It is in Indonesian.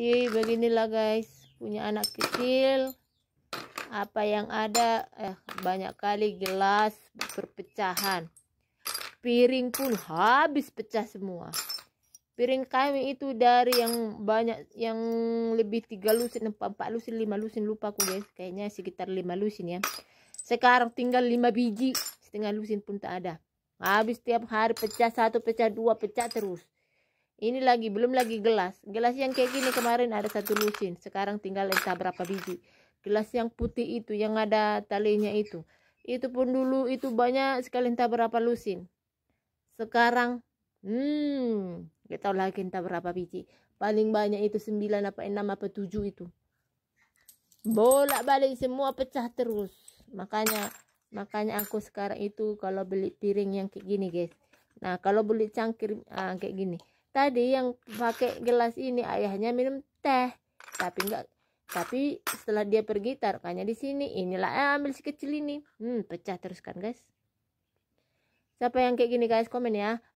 jadi beginilah guys punya anak kecil apa yang ada eh banyak kali gelas berpecahan piring pun habis pecah semua piring kami itu dari yang banyak yang lebih tiga lusin empat lusin lima lusin lupa aku guys kayaknya sekitar lima lusin ya sekarang tinggal lima biji setengah lusin pun tak ada habis tiap hari pecah satu pecah dua pecah terus ini lagi, belum lagi gelas. Gelas yang kayak gini kemarin ada satu lusin. Sekarang tinggal entah berapa biji. Gelas yang putih itu, yang ada talinya itu. Itu pun dulu itu banyak sekali entah berapa lusin. Sekarang, hmm, gak tahu lagi entah berapa biji. Paling banyak itu 9 apa 6 apa 7 itu. Bolak balik semua pecah terus. Makanya, makanya aku sekarang itu kalau beli piring yang kayak gini guys. Nah, kalau beli cangkir uh, kayak gini tadi yang pakai gelas ini ayahnya minum teh tapi enggak tapi setelah dia pergi taruhkannya di sini inilah eh, ambil si kecil ini hmm pecah terus kan guys siapa yang kayak gini guys komen ya